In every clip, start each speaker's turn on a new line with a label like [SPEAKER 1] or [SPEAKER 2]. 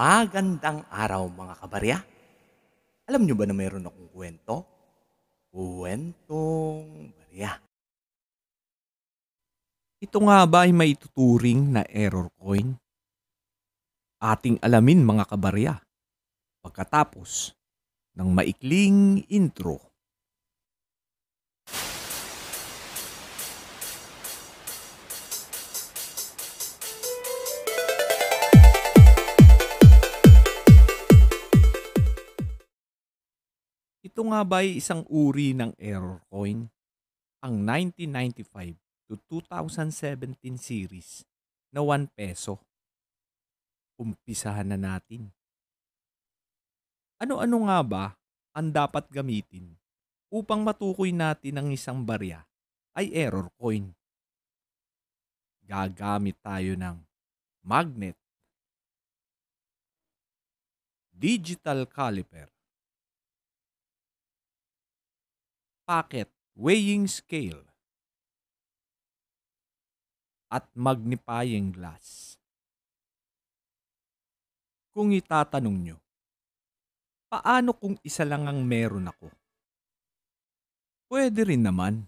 [SPEAKER 1] Magandang araw mga kabarya. Alam nyo ba na mayroon akong kwento? Kwentong barya. Ito nga ba ay may tuturing na error coin? Ating alamin mga kabarya. Pagkatapos ng maikling intro. Ito nga ba isang uri ng error coin? Ang 1995 to 2017 series na 1 peso. Umpisahan na natin. Ano-ano nga ba ang dapat gamitin upang matukoy natin ang isang barya ay error coin? Gagamit tayo ng magnet, digital caliper, pocket weighing scale at magnifying glass. Kung itatanong nyo, paano kung isa lang ang meron ako? Pwede rin naman,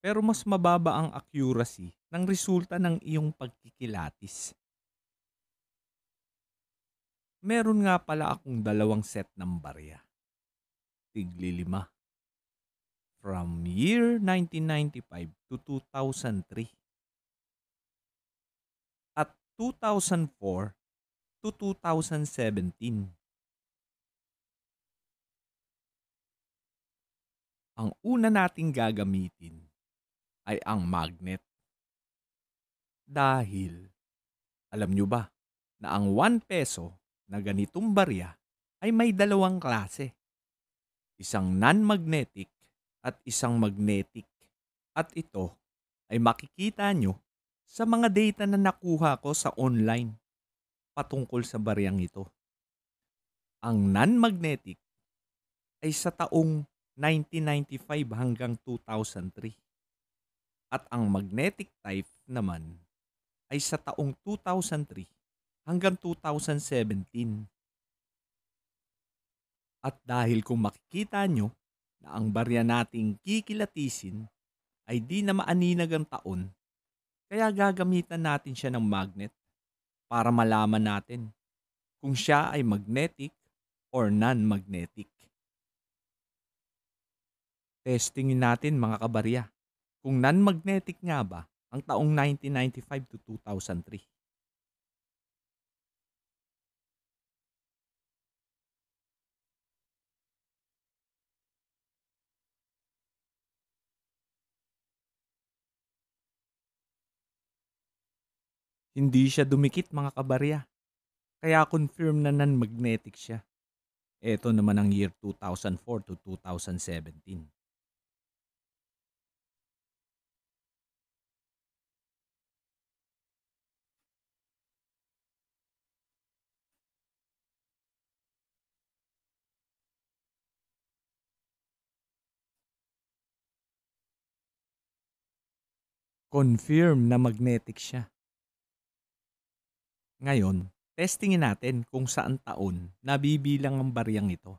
[SPEAKER 1] pero mas mababa ang accuracy ng resulta ng iyong pagkikilatis. Meron nga pala akong dalawang set ng barya. Tigli lima from year 1995 to 2003. At 2004 to 2017. Ang una nating gagamitin ay ang magnet. Dahil, alam nyo ba, na ang 1 peso na ganitong barya ay may dalawang klase. Isang non-magnetic at isang magnetic. At ito ay makikita nyo sa mga data na nakuha ko sa online patungkol sa bariyang ito. Ang non-magnetic ay sa taong 1995 hanggang 2003. At ang magnetic type naman ay sa taong 2003 hanggang 2017. At dahil kung makikita nyo, na ang barya nating kikilatisin ay di na maaninag ang taon, kaya gagamitan natin siya ng magnet para malaman natin kung siya ay magnetic or non-magnetic. Testingin natin mga kabarya kung non-magnetic nga ba ang taong 1995 to 2003. Hindi siya dumikit mga kabarya. Kaya confirm na non-magnetic siya. Ito naman ang year 2004 to 2017. confirm na magnetic siya. Ngayon, testingin natin kung saan taon nabibilang ang bariyang ito.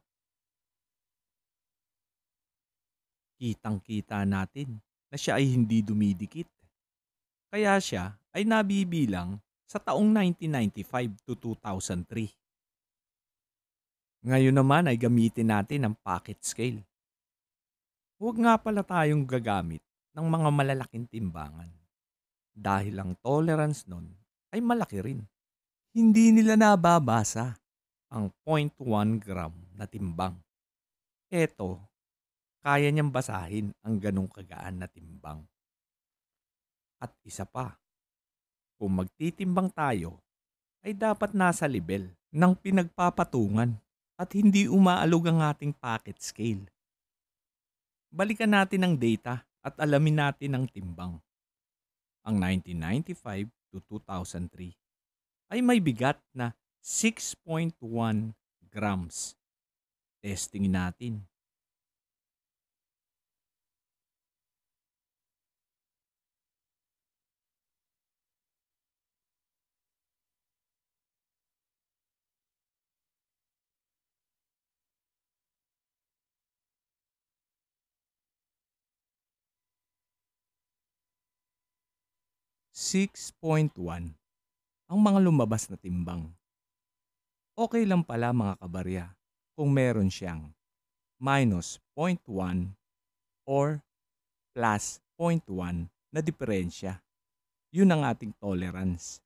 [SPEAKER 1] Kitang-kita natin na siya ay hindi dumidikit. Kaya siya ay nabibilang sa taong 1995 to 2003. Ngayon naman ay gamitin natin ang pocket scale. Huwag nga pala tayong gagamit ng mga malalaking timbangan dahil ang tolerance nun ay malaki rin hindi nila nababasa ang 0.1 gram na timbang. Eto, kaya niyang basahin ang ganong kagaan na timbang. At isa pa, kung magtitimbang tayo, ay dapat nasa level ng pinagpapatungan at hindi umaalog ang ating pocket scale. Balikan natin ang data at alamin natin ang timbang. Ang 1995 to 2003 ay may bigat na 6.1 grams. Testing natin. Six point one ang mga lumabas na timbang. Okay lang pala mga kabarya kung meron siyang minus 0.1 or plus 0.1 na diferensya. Yun ang ating tolerance.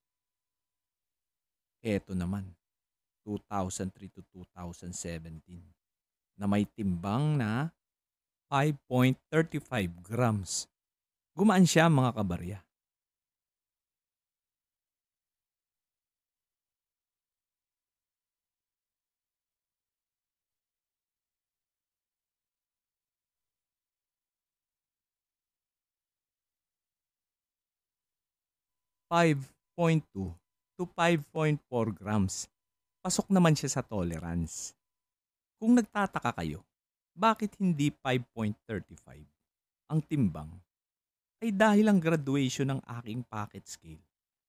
[SPEAKER 1] Eto naman, 2003 to 2017, na may timbang na 5.35 grams. Gumaan siya mga kabarya. 5.2 to 5.4 grams. Pasok naman siya sa tolerance. Kung nagtataka kayo, bakit hindi 5.35 ang timbang? Ay dahil ang graduation ng aking pocket scale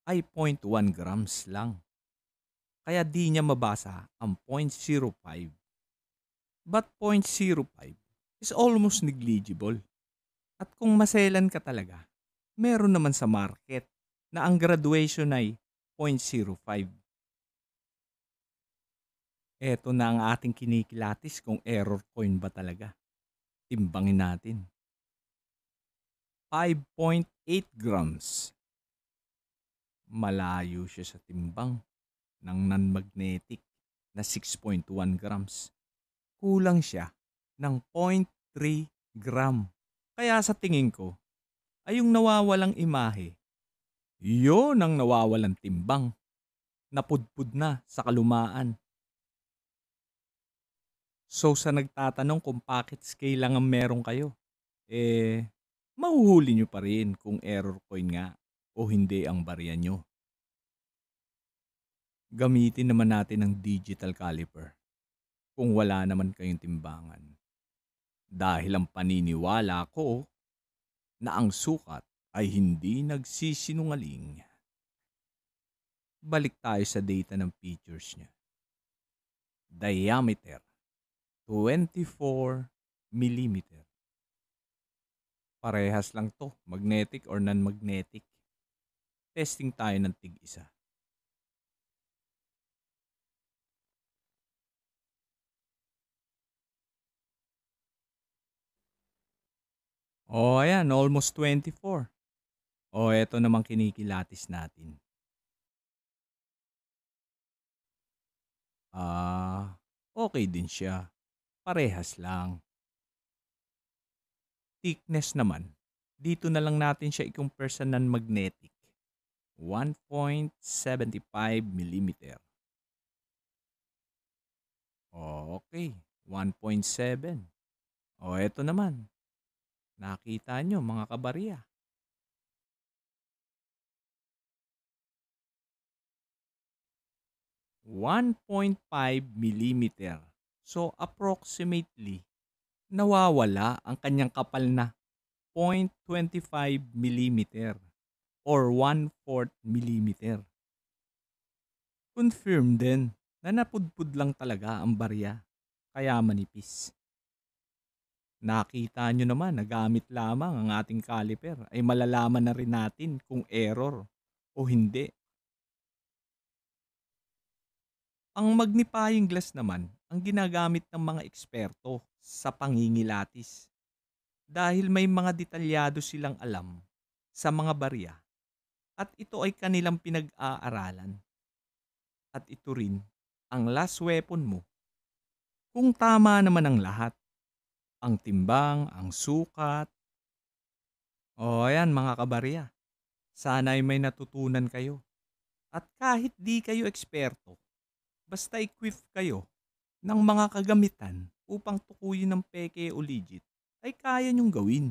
[SPEAKER 1] ay 0.1 grams lang. Kaya di niya mabasa ang 0.05. But 0.05 is almost negligible. At kung maselan ka talaga, meron naman sa market na ang graduation ay 0.05. Ito na ang ating kinikilatis kung error coin ba talaga. Timbangin natin. 5.8 grams. Malayo siya sa timbang ng non-magnetic na 6.1 grams. Kulang siya ng 0.3 gram. Kaya sa tingin ko, ay yung nawawalang imahe iyon ang nawawalan timbang. Napudpud na sa kalumaan. So sa nagtatanong kung packet scale lang ang meron kayo, eh, mahuhuli nyo pa rin kung error coin nga o hindi ang barya nyo. Gamitin naman natin ang digital caliper kung wala naman kayong timbangan. Dahil ang paniniwala ko na ang sukat ay hindi nagsisinungaling. Balik tayo sa data ng features niya. Diameter 24 mm. Parehas lang to, magnetic or non-magnetic. Testing tayo ng tig-isa. Oh, ayan, almost 24. O eto namang kinikilatis natin? Ah, okay din siya. Parehas lang. Thickness naman, dito na lang natin siya i-compare sa non-magnetic. 1.75 millimeter. Okay. 1.7. O eto naman. Nakita niyo mga kabarya. 1.5 mm. So approximately, nawawala ang kanyang kapal na 0.25 mm or 1 4 mm. Confirm din na napudpud lang talaga ang barya, kaya manipis. Nakita nyo naman na gamit lamang ang ating caliper ay malalaman na rin natin kung error o hindi Ang magnifying glass naman ang ginagamit ng mga eksperto sa pangingilatis dahil may mga detalyado silang alam sa mga barya at ito ay kanilang pinag-aaralan. At ito rin ang last weapon mo. Kung tama naman ang lahat, ang timbang, ang sukat. O ayan mga kabarya, sana ay may natutunan kayo. At kahit di kayo eksperto, basta equipped kayo ng mga kagamitan upang tukuyin ng peke o legit, ay kaya nyong gawin.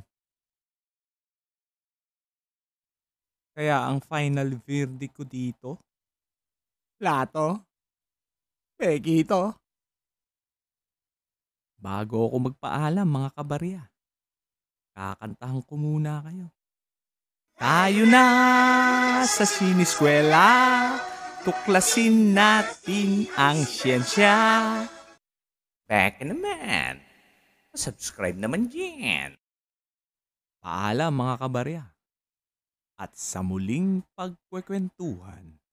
[SPEAKER 1] Kaya ang final verdict ko dito, Plato, Peki ito. Bago ako magpaalam mga kabarya, kakantahan ko muna kayo. Tayo na sa siniskwela Tuklasin natin ang siyensya. Back in man. Subscribe naman dyan. Paalam mga kabarya. At sa muling pagkwekwentuhan.